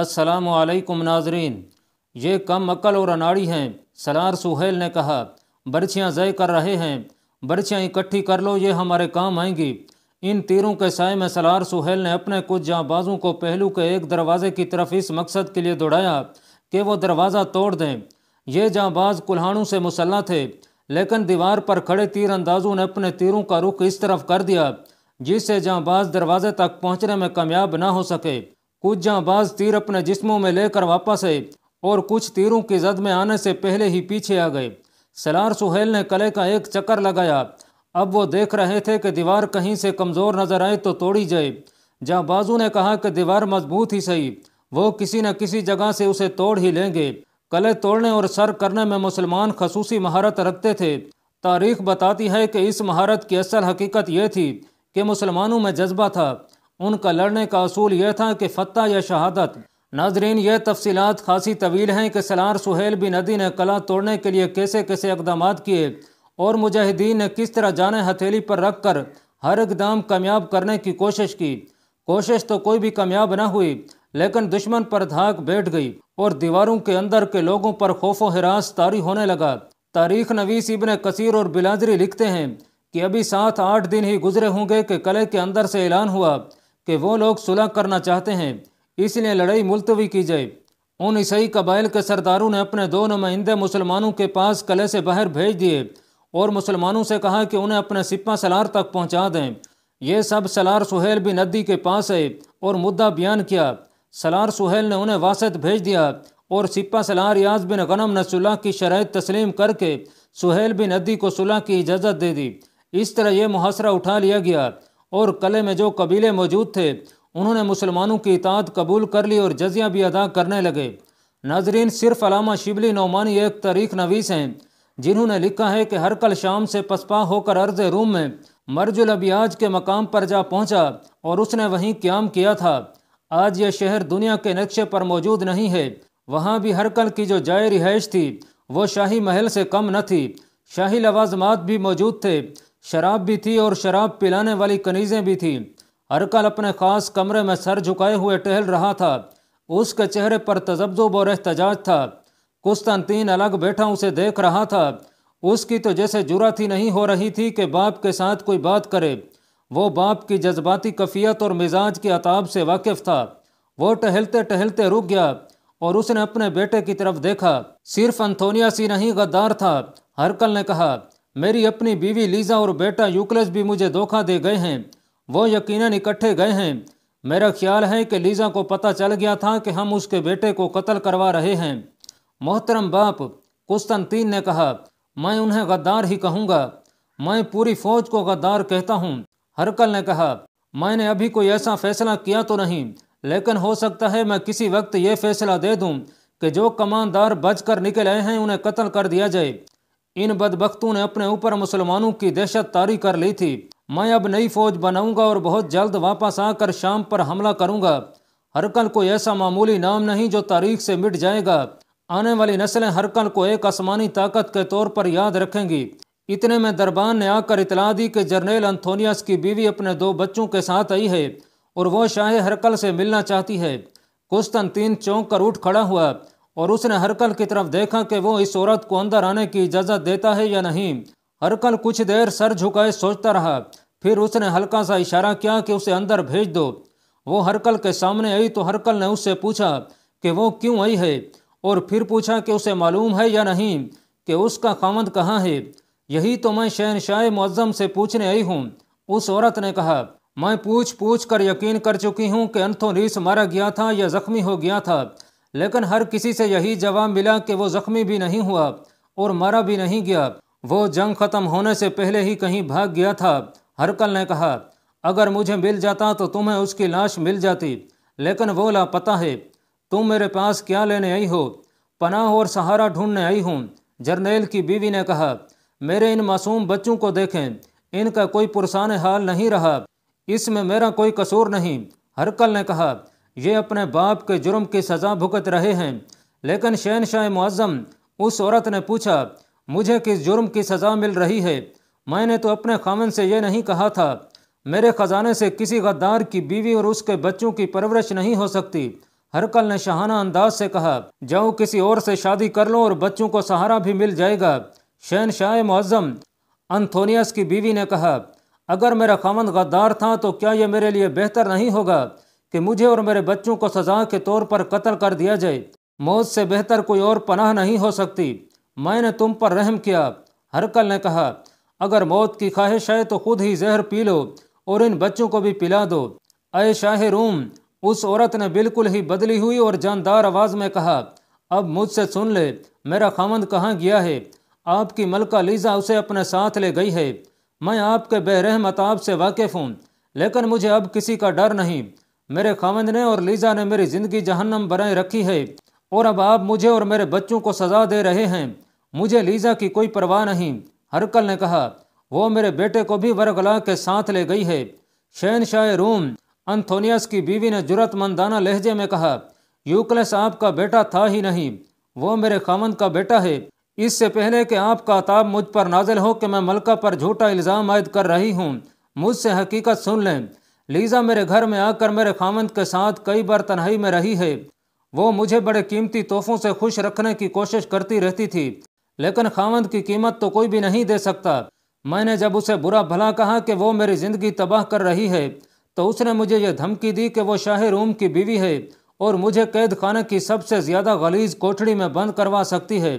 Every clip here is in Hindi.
असलकम नाजरीन ये कम अक्ल और अनाड़ी हैं सलार सुहेल ने कहा बर्छियाँ जय कर रहे हैं बर्छियाँ इकट्ठी कर लो ये हमारे काम आएंगी इन तीरों के साय में सलार सुहेल ने अपने कुछ जाँबाजों को पहलू के एक दरवाजे की तरफ इस मकसद के लिए दौड़ाया कि वो दरवाज़ा तोड़ दें ये जाँबाज कुल्हाड़ों से मुसल्ला थे लेकिन दीवार पर खड़े तीर अंदाजों ने अपने तीरों का रुख इस तरफ कर दिया जिससे जाँबाज दरवाजे तक पहुँचने में कामयाब ना हो सके कुछ जाँबाज तीर अपने जिस्मों में लेकर वापस आए और कुछ तीरों की जद में आने से पहले ही पीछे आ गए सलार सुहेल ने कले का एक चक्कर लगाया अब वो देख रहे थे कि दीवार कहीं से कमज़ोर नजर आए तो तोड़ी जाए जहाँ बाजू ने कहा कि दीवार मजबूत ही सही वो किसी न किसी जगह से उसे तोड़ ही लेंगे कले तोड़ने और सर करने में मुसलमान खसूसी महारत रखते थे तारीख बताती है कि इस महारत की असल हकीकत यह थी कि मुसलमानों में जज्बा था उनका लड़ने का असूल यह था कि फ़तः या शहादत नाजरीन यह तफसीत खासी तवील हैं कि सलार सुहेल बिन नदी ने कला तोड़ने के लिए कैसे कैसे इकदाम किए और मुजाहिदीन ने किस तरह जान हथेली पर रख कर हर इकदाम कामयाब करने की कोशिश की कोशिश तो कोई भी कामयाब ना हुई लेकिन दुश्मन पर धाक बैठ गई और दीवारों के अंदर के लोगों पर खौफ हरास तारी होने लगा तारीख नवीस इबन कसीर और बिलादरी लिखते हैं कि अभी सात आठ दिन ही गुजरे होंगे कि कले के अंदर से ऐलान हुआ कि वो लोग सुलह करना चाहते हैं इसलिए लड़ाई मुलतवी की जाए उन ईसाई कबाइल के सरदारों ने अपने दो नुमाइंदे मुसलमानों के पास कले से बाहर भेज दिए और मुसलमानों से कहा कि उन्हें अपने सिपा सलार तक पहुंचा दें ये सब सलार सुहेल भी नदी के पास आए और मुद्दा बयान किया सलार सुहेल ने उन्हें वासत भेज दिया और सिपा सलार याज बिन गनम ने सुलह की शराय तस्लीम करके सुहेल बिन नदी को सुलह की इजाज़त दे दी इस तरह यह मुहासरा उठा लिया गया और कले में जो कबीले मौजूद थे उन्होंने मुसलमानों की इतात कबूल कर ली और जजिया भी अदा करने लगे नाजरीन सिर्फ अलामा शिबली नौमानी एक तारीख नवीस हैं जिन्होंने लिखा है कि हर कल शाम से पसपा होकर अर्ज रूम में मर्जुल अबियाज के मकाम पर जा पहुंचा और उसने वहीं क्याम किया था आज यह शहर दुनिया के नक्शे पर मौजूद नहीं है वहाँ भी हर कल की जो जाय रिहाइश थी वो शाही महल से कम न थी शाही लवाजमात भी मौजूद थे शराब भी थी और शराब पिलाने वाली कनीज़ें भी थीं हरकल अपने ख़ास कमरे में सर झुकाए हुए टहल रहा था उसके चेहरे पर तजब्जुब और एहतजाज था तीन अलग बैठा उसे देख रहा था उसकी तो जैसे जुरात ही नहीं हो रही थी कि बाप के साथ कोई बात करे वो बाप की जज्बाती कफ़ियत और मिजाज के अताब से वाकिफ़ था वो टहलते टहलते रुक गया और उसने अपने बेटे की तरफ देखा सिर्फ अंथोनिया सी नहीं गद्दार था हरकल ने कहा मेरी अपनी बीवी लीजा और बेटा यूकलस भी मुझे धोखा दे गए हैं वो यकीनन इकट्ठे गए हैं मेरा ख्याल है कि लीजा को पता चल गया था कि हम उसके बेटे को कत्ल करवा रहे हैं मोहतरम बाप कुस्तनतीन ने कहा मैं उन्हें गद्दार ही कहूँगा मैं पूरी फौज को गद्दार कहता हूँ हरकल ने कहा मैंने अभी कोई ऐसा फैसला किया तो नहीं लेकिन हो सकता है मैं किसी वक्त ये फैसला दे दूँ कि जो कमानदार बच कर निकल आए हैं उन्हें कत्ल कर दिया जाए इन बदबकतों ने अपने ऊपर मुसलमानों की दहशत तारी कर ली थी मैं अब नई फौज बनाऊंगा और बहुत जल्द वापस आकर शाम पर हमला करूंगा हरकल कोई ऐसा मामूली नाम नहीं जो तारीख से मिट जाएगा आने वाली नस्लें हरकल को एक आसमानी ताकत के तौर पर याद रखेंगी इतने में दरबान ने आकर इतला दी कि जर्नेल अंथोनियस की बीवी अपने दो बच्चों के साथ आई है और वह शाह हरकल से मिलना चाहती है कुस्तन तीन चौंक कर उठ खड़ा हुआ और उसने हरकल की तरफ देखा कि वो इस औरत को अंदर आने की इजाज़त देता है या नहीं हरकल कुछ देर सर झुकाए सोचता रहा फिर उसने हल्का सा इशारा किया कि उसे अंदर भेज दो वो हरकल के सामने आई तो हरकल ने उससे पूछा कि वो क्यों आई है और फिर पूछा कि उसे मालूम है या नहीं कि उसका खामंद कहाँ है यही तो मैं शहनशाह मुज़म से पूछने आई हूँ उस औरत ने कहा मैं पूछ पूछ कर यकीन कर चुकी हूँ कि रीस मारा गया था या ज़ख्मी हो गया था लेकिन हर किसी से यही जवाब मिला कि वो ज़ख्मी भी नहीं हुआ और मारा भी नहीं गया वो जंग ख़त्म होने से पहले ही कहीं भाग गया था हरकल ने कहा अगर मुझे मिल जाता तो तुम्हें उसकी लाश मिल जाती लेकिन वो लापता है तुम मेरे पास क्या लेने आई हो पनाह और सहारा ढूंढने आई हूँ जर्नेल की बीवी ने कहा मेरे इन मासूम बच्चों को देखें इनका कोई पुरसान हाल नहीं रहा इसमें मेरा कोई कसूर नहीं हरकल ने कहा ये अपने बाप के जुर्म की सज़ा भुगत रहे हैं लेकिन शहनशाह मुआज़म उस औरत ने पूछा मुझे किस जुर्म की सज़ा मिल रही है मैंने तो अपने खामन से यह नहीं कहा था मेरे ख़जाने से किसी गद्दार की बीवी और उसके बच्चों की परवरिश नहीं हो सकती हरकल ने शहाना अंदाज से कहा जाओ किसी और से शादी कर लो और बच्चों को सहारा भी मिल जाएगा शहन शाह मुआज़म अंथोनियस की बीवी ने कहा अगर मेरा खामन गद्दार था तो क्या यह मेरे लिए बेहतर नहीं होगा कि मुझे और मेरे बच्चों को सजा के तौर पर कत्ल कर दिया जाए मौत से बेहतर कोई और पनाह नहीं हो सकती मैंने तुम पर रहम किया हरकल ने कहा अगर मौत की ख्वाहिश है तो खुद ही जहर पी लो और इन बच्चों को भी पिला दो अय शाह रूम उस औरत ने बिल्कुल ही बदली हुई और जानदार आवाज़ में कहा अब मुझसे सुन ले मेरा खामंद कहाँ गया है आपकी मलका लीजा उसे अपने साथ ले गई है मैं आपके बेरहम अताब से वाकिफ़ हूँ लेकिन मुझे अब किसी का डर नहीं मेरे खामद ने और लीजा ने मेरी ज़िंदगी जहन्नम बनाए रखी है और अब आप मुझे और मेरे बच्चों को सज़ा दे रहे हैं मुझे लीजा की कोई परवाह नहीं हरकल ने कहा वो मेरे बेटे को भी वरगला के साथ ले गई है शहन शाह रूम अंथोनियस की बीवी ने जरूरतमंदाना लहजे में कहा यूकलस आपका बेटा था ही नहीं वो मेरे खामंद का बेटा है इससे पहले कि आपका ताब मुझ पर नाजिल हो कि मैं मलका पर झूठा इल्ज़ाम आयद कर रही हूँ मुझसे हकीकत सुन लें लीज़ा मेरे घर में आकर मेरे खामंद के साथ कई बार तनहाई में रही है वो मुझे बड़े कीमती तोहफों से खुश रखने की कोशिश करती रहती थी लेकिन खामंद की कीमत तो कोई भी नहीं दे सकता मैंने जब उसे बुरा भला कहा कि वो मेरी ज़िंदगी तबाह कर रही है तो उसने मुझे यह धमकी दी कि वो शाह रूम की बीवी है और मुझे कैद खाने की सबसे ज़्यादा गलीज कोठड़ी में बंद करवा सकती है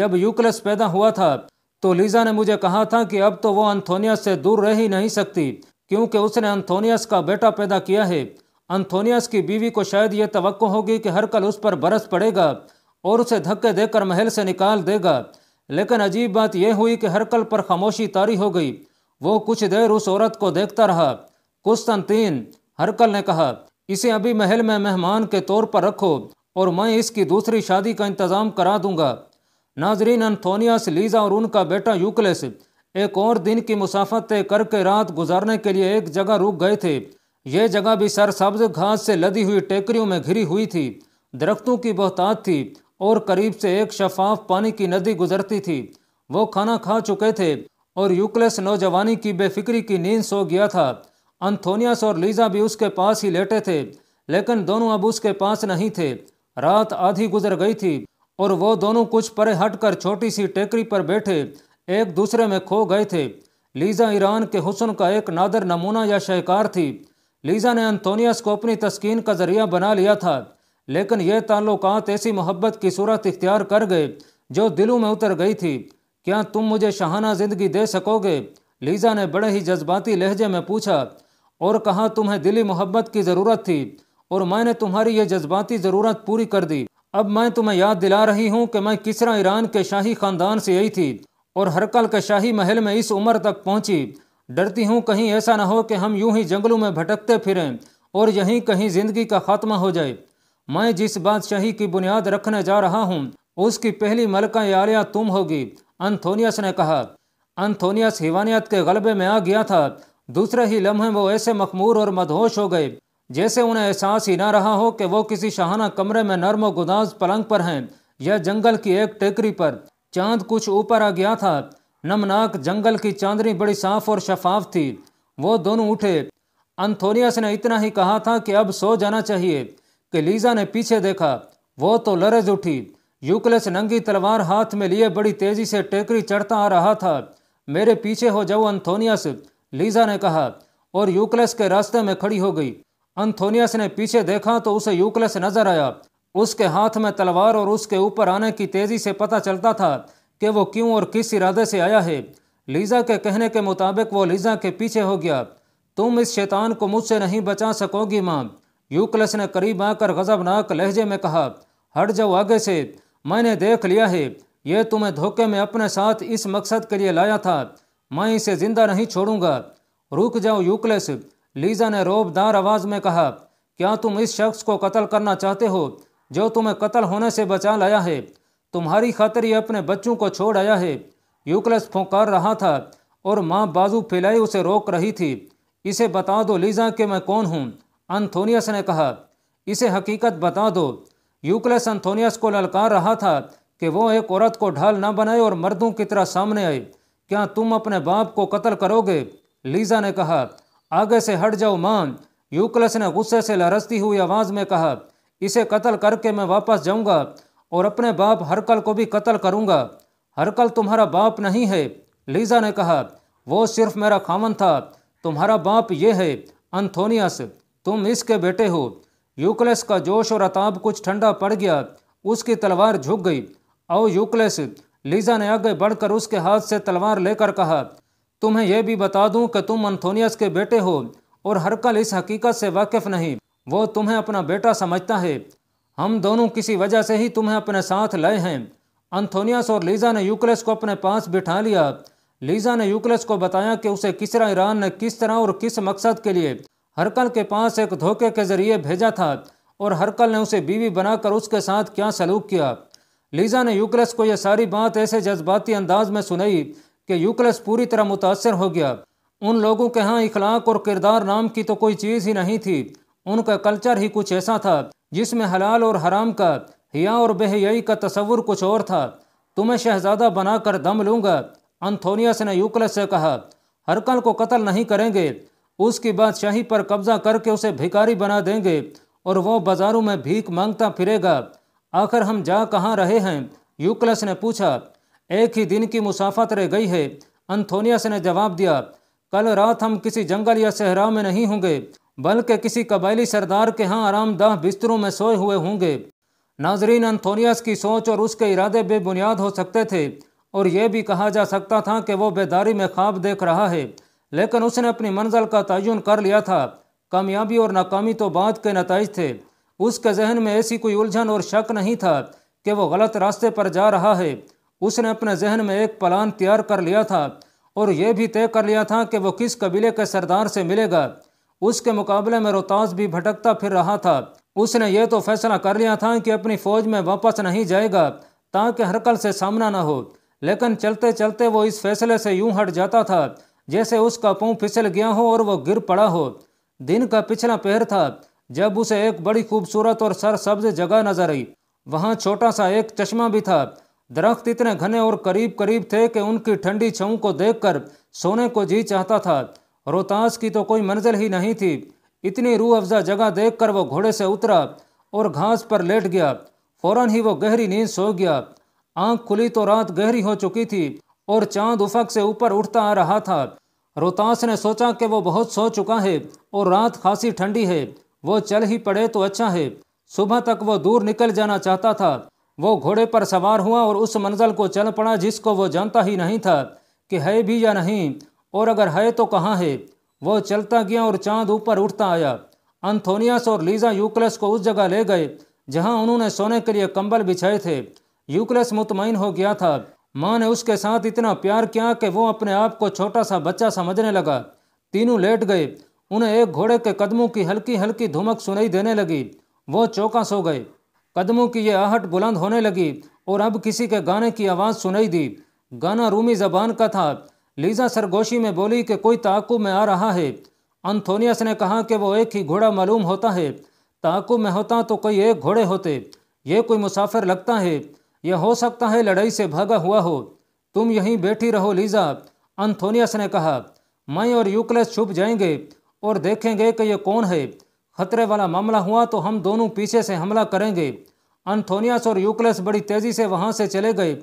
जब यूकलस पैदा हुआ था तो लीज़ा ने मुझे कहा था कि अब तो वो अंथोनिया से दूर रह ही नहीं सकती क्योंकि उसने अंथोनियस का बेटा पैदा किया है अंथोनियस की बीवी को शायद ये तो होगी कि हर कल उस पर बरस पड़ेगा और उसे धक्के देकर महल से निकाल देगा लेकिन अजीब बात यह हुई कि हर कल पर खामोशी तारी हो गई वो कुछ देर उस औरत को देखता रहा कुस्तनतीन हरकल ने कहा इसे अभी महल में मेहमान के तौर पर रखो और मैं इसकी दूसरी शादी का इंतज़ाम करा दूंगा नाजरीन अंथोनियास लीजा और उनका बेटा यूकलेस एक और दिन की मुसाफत तय करके रात गुजारने के लिए एक जगह रुक गए थे यह जगह भी सरसब्ज घास से लदी हुई टेकरियों में घिरी हुई थी दरख्तों की बहतात थी और करीब से एक शफाफ पानी की नदी गुजरती थी वो खाना खा चुके थे और यूक्लेस नौजवानी की बेफिक्री की नींद सो गया था अंथोनियस और लीजा भी उसके पास ही लेटे थे लेकिन दोनों अब उसके पास नहीं थे रात आधी गुजर गई थी और वो दोनों कुछ परे हटकर छोटी सी टेकरी पर बैठे एक दूसरे में खो गए थे लीज़ा ईरान के हुसन का एक नादर नमूना या शहकार थी लीज़ा ने अंतोनियस को अपनी तस्किन का जरिया बना लिया था लेकिन ये ताल्लुकात ऐसी मोहब्बत की सूरत इख्तियार कर गए जो दिलों में उतर गई थी क्या तुम मुझे शहाना ज़िंदगी दे सकोगे लीज़ा ने बड़े ही जज्बाती लहजे में पूछा और कहा तुम्हें दिली मोहब्बत की ज़रूरत थी और मैंने तुम्हारी ये जज्बाती ज़रूरत पूरी कर दी अब मैं तुम्हें याद दिला रही हूँ कि मैं किसरा ईरान के शाही ख़ानदान से यही थी और हरकल के शाही महल में इस उम्र तक पहुंची डरती हूं कहीं ऐसा ना हो कि हम यूं ही जंगलों में भटकते फिरें और यहीं कहीं जिंदगी का खात्मा हो जाए मैं जिस बादशाही की बुनियाद रखने जा रहा हूं उसकी पहली मलका आलिया तुम होगी अंथोनियस ने कहा अंथोनियस हिवानियत के गलबे में आ गया था दूसरे ही लम्हे वो ऐसे मखमूर और मदहोश हो गए जैसे उन्हें एहसास ही ना रहा हो कि वो किसी शाहाना कमरे में नर्म गुदाज पलंग पर हैं या जंगल की एक टेकरी पर चांद कुछ ऊपर आ गया था नमनाक जंगल की चांदनी बड़ी साफ और शफाफ थी वो दोनों उठे अंथोनियस ने इतना ही कहा था कि अब सो जाना चाहिए कि लीजा ने पीछे देखा वो तो लरज उठी यूकलस नंगी तलवार हाथ में लिए बड़ी तेजी से टेकरी चढ़ता आ रहा था मेरे पीछे हो जाओ अंथोनियस लीजा ने कहा और यूकलस के रास्ते में खड़ी हो गई अंथोनियस ने पीछे देखा तो उसे यूकलस नजर आया उसके हाथ में तलवार और उसके ऊपर आने की तेज़ी से पता चलता था कि वो क्यों और किस इरादे से आया है लीज़ा के कहने के मुताबिक वो लीज़ा के पीछे हो गया तुम इस शैतान को मुझसे नहीं बचा सकोगी माँ यूकलस ने करीब आकर गजबनाक लहजे में कहा हट जाओ आगे से मैंने देख लिया है यह तुम्हें धोखे में अपने साथ इस मकसद के लिए लाया था मैं इसे ज़िंदा नहीं छोड़ूंगा रुक जाओ यूकलस लीज़ा ने रोबदार आवाज़ में कहा क्या तुम इस शख्स को कत्ल करना चाहते हो जो तुम्हें कत्ल होने से बचा लाया है तुम्हारी खातिर ही अपने बच्चों को छोड़ आया है यूकलस फुंकार रहा था और माँ बाजू फैलाई उसे रोक रही थी इसे बता दो लीजा कि मैं कौन हूँ अंथोनियस ने कहा इसे हकीकत बता दो यूकलस अंथोनियस को ललकार रहा था कि वो एक औरत को ढाल न बनाए और मर्दों की तरह सामने आए क्या तुम अपने बाप को कत्ल करोगे लीजा ने कहा आगे से हट जाओ मां यूकलस ने गुस्से से लहरसती हुई आवाज़ में कहा इसे कत्ल करके मैं वापस जाऊंगा और अपने बाप हरकल को भी कत्ल करूंगा हरकल तुम्हारा बाप नहीं है लीजा ने कहा वो सिर्फ मेरा खामन था तुम्हारा बाप ये है अंथोनियस तुम इसके बेटे हो यूक्लेस का जोश और अताब कुछ ठंडा पड़ गया उसकी तलवार झुक गई औ यूक्लेस लीजा ने आगे बढ़कर उसके हाथ से तलवार लेकर कहा तुम्हें यह भी बता दूं कि तुम अंथोनियस के बेटे हो और हरकल इस हकीकत से वाकिफ नहीं वो तुम्हें अपना बेटा समझता है हम दोनों किसी वजह से ही तुम्हें अपने साथ लाए हैं अंथोनियास और लीज़ा ने यूकलस को अपने पास बिठा लिया लीज़ा ने यूकलस को बताया कि उसे किसरा ईरान ने किस तरह और किस मकसद के लिए हरकल के पास एक धोखे के जरिए भेजा था और हरकल ने उसे बीवी बनाकर उसके साथ क्या सलूक किया लीज़ा ने यूकलस को यह सारी बात ऐसे जज्बाती अंदाज में सुनाई कि यूकलस पूरी तरह मुतासर हो गया उन लोगों के यहाँ इखलाक और किरदार नाम की तो कोई चीज़ ही नहीं थी उनका कल्चर ही कुछ ऐसा था जिसमें हलाल और हराम का हिया और बेहयाई का तस्वुर कुछ और था तुम्हें शहजादा बनाकर दम लूँगा अंथोनियस ने यूकलस से कहा हरकल को कत्ल नहीं करेंगे उसकी बादशाही पर कब्जा करके उसे भिकारी बना देंगे और वो बाज़ारों में भीख मांगता फिरेगा आखिर हम जा कहाँ रहे हैं यूकलस ने पूछा एक ही दिन की मुसाफत रह गई है अंथोनियस ने जवाब दिया कल रात हम किसी जंगल या सहरा में नहीं होंगे बल्कि किसी कबायली सरदार के यहाँ आरामदाह बिस्तरों में सोए हुए होंगे नाजरीन अंथोनियस की सोच और उसके इरादे बेबुनियाद हो सकते थे और यह भी कहा जा सकता था कि वो बेदारी में ख्वाब देख रहा है लेकिन उसने अपनी मंजिल का तयन कर लिया था कामयाबी और नाकामी तो बाद के नतज थे उसके जहन में ऐसी कोई उलझन और शक नहीं था कि वो गलत रास्ते पर जा रहा है उसने अपने जहन में एक प्लान तैयार कर लिया था और यह भी तय कर लिया था कि वो किस कबीले के सरदार से मिलेगा उसके मुकाबले में रोहतास भी भटकता फिर रहा था उसने ये तो फैसला कर लिया था कि अपनी फौज में वापस नहीं जाएगा ताकि हरकल से सामना न हो लेकिन चलते चलते वो इस फैसले से यूं हट जाता था जैसे उसका पाँव फिसल गया हो और वो गिर पड़ा हो दिन का पिछला पहर था जब उसे एक बड़ी खूबसूरत और सरसब्ज जगह नजर आई वहाँ छोटा सा एक चश्मा भी था दरख्त इतने घने और करीब करीब थे कि उनकी ठंडी छऊ को देखकर सोने को जी चाहता था रोहतास की तो कोई मंजिल ही नहीं थी इतनी रूह अफजा जगह देख कर वो घोड़े से उतरा और घास पर लेट गया फौरन ही वो गहरी नींद सो गया आंख खुली तो रात गहरी हो चुकी थी और चांद उफक से ऊपर उठता आ रहा था रोहतास ने सोचा कि वो बहुत सो चुका है और रात खासी ठंडी है वो चल ही पड़े तो अच्छा है सुबह तक वो दूर निकल जाना चाहता था वो घोड़े पर सवार हुआ और उस मंजिल को चल पड़ा जिसको वो जानता ही नहीं था कि है भी या नहीं और अगर है तो कहाँ है वह चलता गया और चांद ऊपर उठता आया अंथोनियास और लीजा यूक्लस को उस जगह ले गए जहाँ उन्होंने सोने के लिए कंबल बिछाए थे यूक्लस मुतमिन हो गया था माँ ने उसके साथ इतना प्यार किया कि वो अपने आप को छोटा सा बच्चा समझने लगा तीनों लेट गए उन्हें एक घोड़े के कदमों की हल्की हल्की धुमक सुनाई देने लगी वो चौका सो गए कदमों की ये आहट बुलंद होने लगी और अब किसी के गाने की आवाज़ सुनाई दी गाना रूमी जबान का था लीजा सरगोशी में बोली कि कोई ताकू में आ रहा है अंथोनियस ने कहा कि वो एक ही घोड़ा मालूम होता है ताकू में होता तो कोई एक घोड़े होते ये कोई मुसाफिर लगता है यह हो सकता है लड़ाई से भागा हुआ हो तुम यहीं बैठी रहो लीजा अंथोनियस ने कहा मैं और यूक्लेस छुप जाएंगे और देखेंगे कि यह कौन है खतरे वाला मामला हुआ तो हम दोनों पीछे से हमला करेंगे अंथोनियस और यूक्लेस बड़ी तेज़ी से वहां से चले गए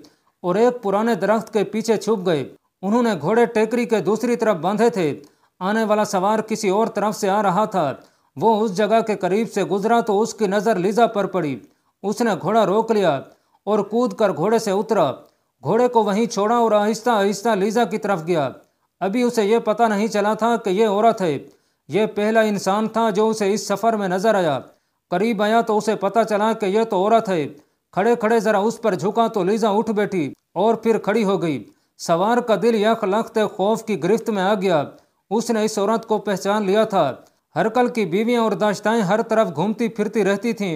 और एक पुराने दरख्त के पीछे छुप गए उन्होंने घोड़े टेकरी के दूसरी तरफ बांधे थे आने वाला सवार किसी और तरफ से आ रहा था वो उस जगह के करीब से गुजरा तो उसकी नज़र लीजा पर पड़ी उसने घोड़ा रोक लिया और कूद कर घोड़े से उतरा घोड़े को वहीं छोड़ा और आहिस्ता आहिस्ता लीजा की तरफ गया अभी उसे यह पता नहीं चला था कि यह औरत है यह पहला इंसान था जो उसे इस सफ़र में नज़र आया करीब आया तो उसे पता चला कि यह तो औरत है खड़े खड़े ज़रा उस पर झुका तो लीजा उठ बैठी और फिर खड़ी हो गई सवार का दिल यख लखते खौफ की गिरफ्त में आ गया उसने इस औरत को पहचान लिया था हरकल की बीवियाँ और दाश्ताएं हर तरफ घूमती फिरती रहती थीं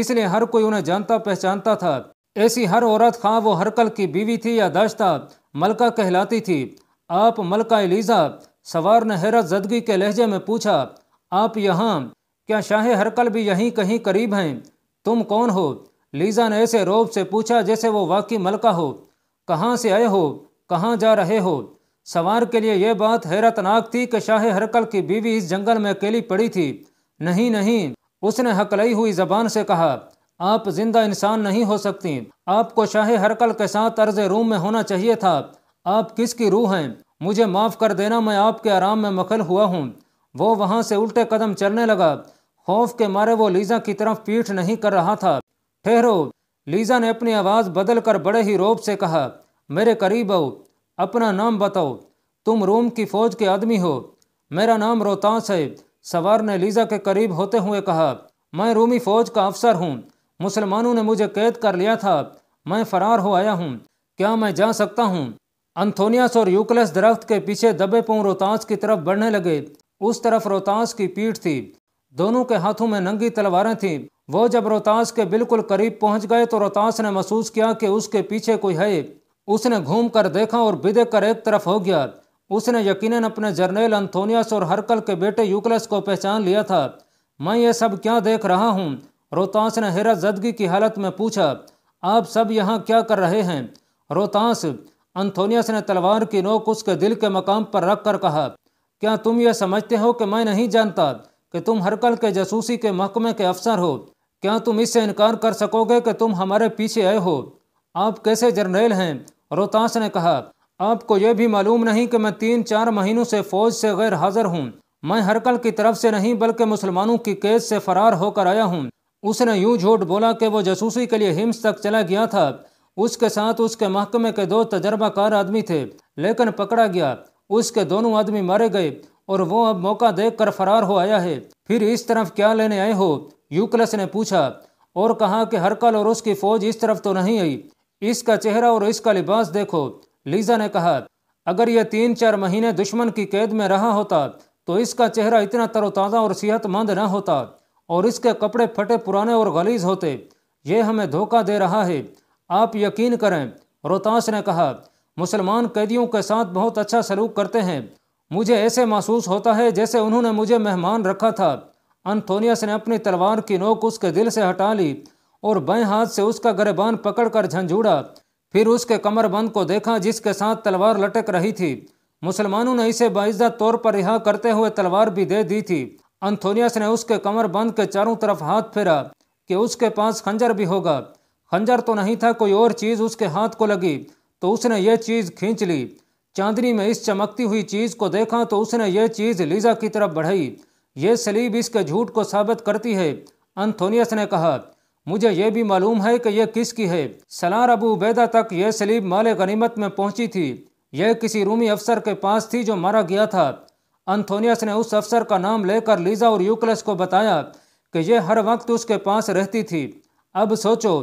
इसलिए हर कोई उन्हें जानता पहचानता था ऐसी हर औरत खां वो हरकल की बीवी थी या दाश्ता मलका कहलाती थी आप मलका एलिज़ा सवार ने हैरत जदगी के लहजे में पूछा आप यहाँ क्या शाह हरकल भी यहीं कहीं करीब हैं तुम कौन हो लीज़ा ने ऐसे रोब से पूछा जैसे वो वाकई मलका हो कहाँ से आए हो कहाँ जा रहे हो सवार के लिए यह बात हैरतनाक थी कि शाह हरकल की बीवी इस जंगल में अकेली पड़ी थी नहीं नहीं उसने हकलई हुई जबान से कहा आप जिंदा इंसान नहीं हो सकती आपको शाह हरकल के साथ अर्ज रूम में होना चाहिए था आप किसकी रूह हैं मुझे माफ़ कर देना मैं आपके आराम में मखल हुआ हूँ वो वहाँ से उल्टे कदम चलने लगा खौफ के मारे वो लीजा की तरफ पीठ नहीं कर रहा था ठहरो लीजा ने अपनी आवाज़ बदल कर बड़े ही रोब से कहा मेरे करीब आओ अपना नाम बताओ तुम रोम की फौज के आदमी हो मेरा नाम रोहतास है सवार ने लीजा के करीब होते हुए कहा मैं रोमी फौज का अफसर हूँ मुसलमानों ने मुझे कैद कर लिया था मैं फरार हो आया हूँ क्या मैं जा सकता हूँ अंथोनियास और यूकलस दरख्त के पीछे दबे पों रोहतास की तरफ बढ़ने लगे उस तरफ रोहतास की पीठ थी दोनों के हाथों में नंगी तलवारें थीं वो जब रोहतास के बिल्कुल करीब पहुंच गए तो रोहतास ने महसूस किया कि उसके पीछे कोई है उसने घूम कर देखा और कर एक तरफ हो गया उसने यकीनन अपने जर्नेल अंथोनियस और हरकल के बेटे यूकलस को पहचान लिया था मैं ये सब क्या देख रहा हूँ रोहतास ने हेरा जदगी की हालत में पूछा आप सब यहाँ क्या कर रहे हैं रोहतास अंथोनियस ने तलवार की नोक उसके दिल के मकाम पर रख कर कहा क्या तुम यह समझते हो कि मैं नहीं जानता कि तुम हरकल के जासूसी के महकमे के अफसर हो क्या तुम इससे इनकार कर सकोगे कि तुम हमारे पीछे आए हो आप कैसे जर्नेल हैं रोहतास ने कहा आपको यह भी मालूम नहीं कि मैं तीन चार महीनों से फौज से गैर हाजिर हूँ मैं हरकल की तरफ से नहीं बल्कि मुसलमानों की कैद से फरार होकर आया हूँ उसने यूं झूठ बोला कि वो जासूसी के लिए हिम्स तक चला गया था उसके साथ उसके महकमे के दो तजर्बाकार आदमी थे लेकिन पकड़ा गया उसके दोनों आदमी मारे गए और वो अब मौका देख कर फरार हो आया है फिर इस तरफ क्या लेने आए हो यूकलस ने पूछा और कहा कि हरकल और उसकी फौज इस तरफ तो नहीं आई इसका चेहरा और इसका लिबास देखो लीजा ने कहा अगर यह तीन चार महीने दुश्मन की कैद में रहा होता तो इसका चेहरा इतना तरोताज़ा और सेहतमंद न होता और इसके कपड़े फटे पुराने और गलीज होते ये हमें धोखा दे रहा है आप यकीन करें रोहतास ने कहा मुसलमान कैदियों के साथ बहुत अच्छा सलूक करते हैं मुझे ऐसे महसूस होता है जैसे उन्होंने मुझे मेहमान रखा था अनथोनियस ने अपनी तलवार की नोक उसके दिल से हटा ली और बाएं हाथ से उसका गरेबान पकड़कर झंझूड़ा फिर उसके कमरबंद को देखा जिसके साथ तलवार लटक रही थी मुसलमानों ने इसे बाइज्जत तौर पर रिहा करते हुए तलवार भी दे दी थी अंथोनियस ने उसके कमरबंद के चारों तरफ हाथ फेरा कि उसके पास खंजर भी होगा खंजर तो नहीं था कोई और चीज़ उसके हाथ को लगी तो उसने यह चीज़ खींच ली चांदनी में इस चमकती हुई चीज़ को देखा तो उसने यह चीज़ लीजा की तरफ बढ़ाई यह सलीब इसके झूठ को साबित करती है अंथोनियस ने कहा मुझे यह भी मालूम है कि यह किसकी है सलार अबू उबैदा तक यह सलीब माल गनीमत में पहुंची थी यह किसी रूमी अफसर के पास थी जो मारा गया था अंथोनियस ने उस अफसर का नाम लेकर लीजा और यूकलस को बताया कि यह हर वक्त उसके पास रहती थी अब सोचो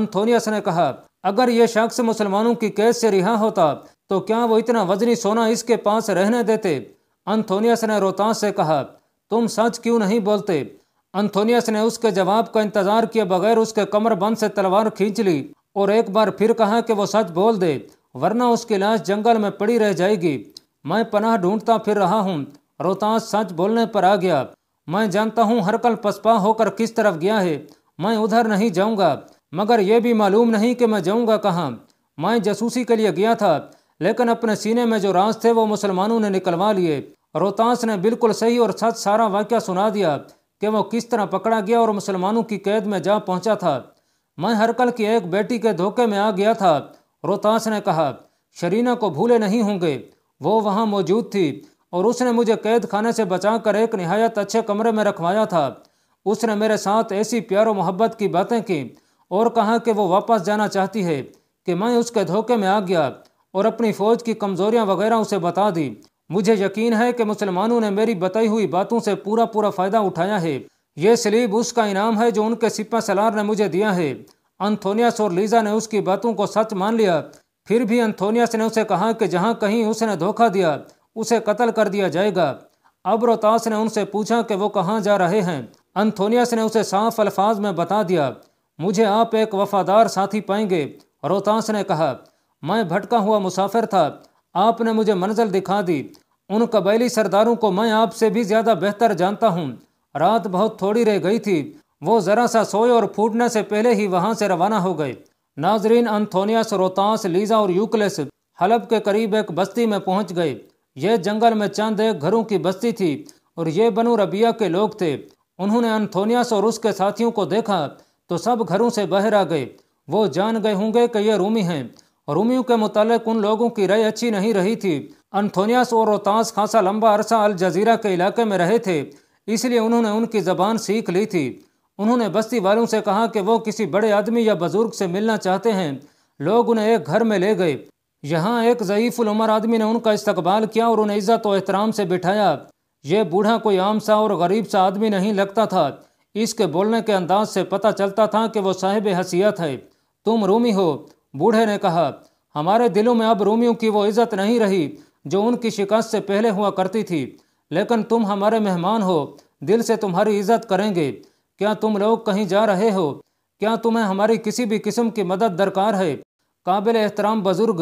अंथोनियस ने कहा अगर यह शख्स मुसलमानों की कैद से रिहा होता तो क्या वो इतना वजनी सोना इसके पास रहने देते अंथोनियस ने रोहतास से कहा तुम सच क्यों नहीं बोलते अंथोनियस ने उसके जवाब का इंतजार किए बगैर उसके कमर बंद से तलवार खींच ली और एक बार फिर कहा कि वो सच बोल दे वरना उसकी लाश जंगल में पड़ी रह जाएगी मैं पनाह ढूंढता फिर रहा हूँ रोहतास सच बोलने पर आ गया मैं जानता हूँ हरकल पसपा होकर किस तरफ गया है मैं उधर नहीं जाऊँगा मगर यह भी मालूम नहीं कि मैं जाऊँगा कहाँ मैं जासूसी के लिए गया था लेकिन अपने सीने में जो राज थे वो मुसलमानों ने निकलवा लिए रोहतास ने बिल्कुल सही और सच सारा वाक्य सुना दिया કેમ ઓ કિસ તરહ પકડા ગયા ઓર મુસલમાનો કી કૈદ મેં જા પહોંચા થા મૈ હરકલ કી એક બેટી કે ઢોકે મેં આ ગયા થા રોતાસને કહા શરીના કો ભૂલે નહીં હોંગે વો વહા મોજૂદ થી ઓર ઉસને મુજે કૈદખાને સે બચાકર એક નિહાયત અચ્છે કમરે મેં રખવાયા થા ઉસને મેરે સાથ એસી પ્યાર ઓ મુહબ્બત કી બાતેં કી ઓર કહા કે વો વાપસ જના ચાહતી હૈ કે મૈ ઉસકે ઢોકે મેં આ ગયા ઓર અપની ફौज કી કમzorિયાં વગેરા ઉસે બતા દી मुझे यकीन है कि मुसलमानों ने मेरी बताई हुई बातों से पूरा पूरा फ़ायदा उठाया है ये स्लीब उसका इनाम है जो उनके सिपा सलार ने मुझे दिया है अंथोनियास और लीजा ने उसकी बातों को सच मान लिया फिर भी अंथोनियास ने उसे कहा कि जहाँ कहीं उसने धोखा दिया उसे कत्ल कर दिया जाएगा रोहतास ने उनसे पूछा कि वो कहाँ जा रहे हैं अंथोनियस ने उसे साफ अल्फाज में बता दिया मुझे आप एक वफादार साथी पाएंगे रोहतास ने कहा मैं भटका हुआ मुसाफिर था आपने मुझे मंजिल दिखा दी उन कबायली सरदारों को मैं आपसे भी ज़्यादा बेहतर जानता हूँ रात बहुत थोड़ी रह गई थी वो ज़रा सा सोए और फूटने से पहले ही वहाँ से रवाना हो गए नाजरीन अंथोनियस रोतास लीजा और यूकलेस हलब के करीब एक बस्ती में पहुँच गए ये जंगल में चंद एक घरों की बस्ती थी और ये बनु रबिया के लोग थे उन्होंने अंथोनियस और उसके साथियों को देखा तो सब घरों से बाहर आ गए वो जान गए होंगे कि ये रूमी हैं रूमियों के मुतालिक उन लोगों की राय अच्छी नहीं रही थी अनथोनियास और रोतास खासा लंबा अरसा अल जजीरा के इलाके में रहे थे इसलिए उन्होंने उनकी ज़बान सीख ली थी उन्होंने बस्ती वालों से कहा कि वो किसी बड़े आदमी या बुजुर्ग से मिलना चाहते हैं लोग उन्हें एक घर में ले गए यहाँ एक उमर आदमी ने उनका इस्तकबाल किया और उन्हें इज़्ज़त और एहतराम से बिठाया यह बूढ़ा कोई आम सा और गरीब सा आदमी नहीं लगता था इसके बोलने के अंदाज से पता चलता था कि वो साहिब हसीयत है तुम रूमी हो बूढ़े ने कहा हमारे दिलों में अब रोमियों की वो इज्जत नहीं रही जो उनकी शिकस्त से पहले हुआ करती थी लेकिन तुम हमारे मेहमान हो दिल से तुम्हारी इज्जत करेंगे क्या तुम लोग कहीं जा रहे हो क्या तुम्हें हमारी किसी भी किस्म की मदद दरकार है काबिल एहतराम बुजुर्ग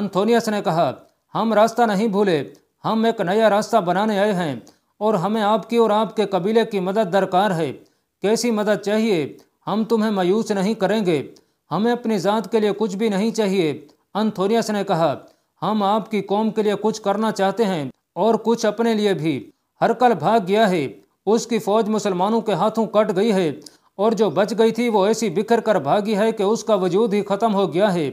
अंथोनियस ने कहा हम रास्ता नहीं भूले हम एक नया रास्ता बनाने आए हैं और हमें आपकी और आपके कबीले की मदद दरकार है कैसी मदद चाहिए हम तुम्हें मायूस नहीं करेंगे हमें अपनी ज़ात के लिए कुछ भी नहीं चाहिए अंथोरियस ने कहा हम आपकी कौम के लिए कुछ करना चाहते हैं और कुछ अपने लिए भी हरकल भाग गया है उसकी फौज मुसलमानों के हाथों कट गई है और जो बच गई थी वो ऐसी बिखर कर भागी है कि उसका वजूद ही ख़त्म हो गया है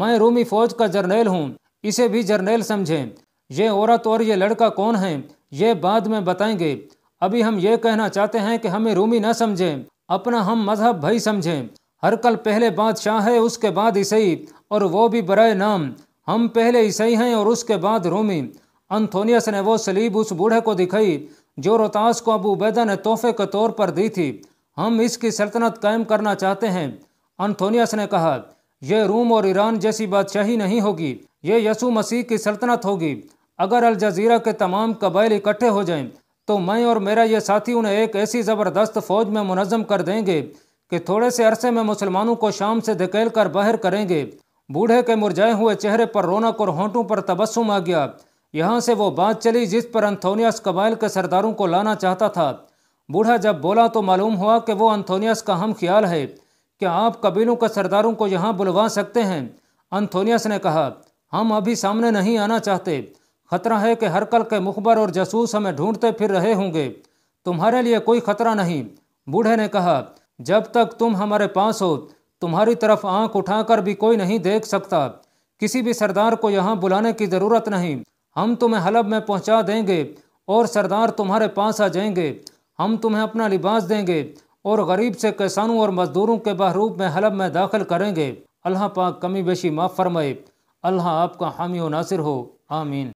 मैं रूमी फौज का जर्नेल हूँ इसे भी जर्नेल समझें ये औरत और ये लड़का कौन है ये बाद में बताएंगे अभी हम ये कहना चाहते हैं कि हमें रूमी न समझें अपना हम मजहब भाई समझें हर कल पहले बादशाह है उसके बाद ईसाई और वो भी बरए नाम हम पहले ईसाई हैं और उसके बाद रोमी अंथोनियस ने वो सलीब उस बूढ़े को दिखाई जो रोहतास को अबू उबैदा ने तोहफे के तौर पर दी थी हम इसकी सल्तनत कायम करना चाहते हैं अंथोनियस ने कहा यह रूम और ईरान जैसी बादशाही नहीं होगी ये यसु मसीह की सल्तनत होगी अगर अल जजीरा के तमाम कबाइल इकट्ठे हो जाएं तो मैं और मेरा ये साथी उन्हें एक ऐसी ज़बरदस्त फ़ौज में मुनज़म कर देंगे कि थोड़े से अरसे में मुसलमानों को शाम से धकेल कर बाहर करेंगे बूढ़े के मुरझाए हुए चेहरे पर रौनक और होंठों पर तबस्सुम आ गया यहाँ से वो बात चली जिस पर अंथोनियस कबाइल के सरदारों को लाना चाहता था बूढ़ा जब बोला तो मालूम हुआ कि वो अंथोनियस का हम ख्याल है क्या आप कबीलों के सरदारों को यहाँ बुलवा सकते हैं अंथोनियस ने कहा हम अभी सामने नहीं आना चाहते खतरा है कि हरकल के मुखबर और जासूस हमें ढूंढते फिर रहे होंगे तुम्हारे लिए कोई खतरा नहीं बूढ़े ने कहा जब तक तुम हमारे पास हो तुम्हारी तरफ आंख उठाकर भी कोई नहीं देख सकता किसी भी सरदार को यहाँ बुलाने की ज़रूरत नहीं हम तुम्हें हलब में पहुँचा देंगे और सरदार तुम्हारे पास आ जाएंगे हम तुम्हें अपना लिबास देंगे और गरीब से किसानों और मजदूरों के बहरूप में हलब में दाखिल करेंगे अल्लाह पाक कमी बेशी माफ़ फरमाए अल्लाह आपका हामी नासिर हो आमीन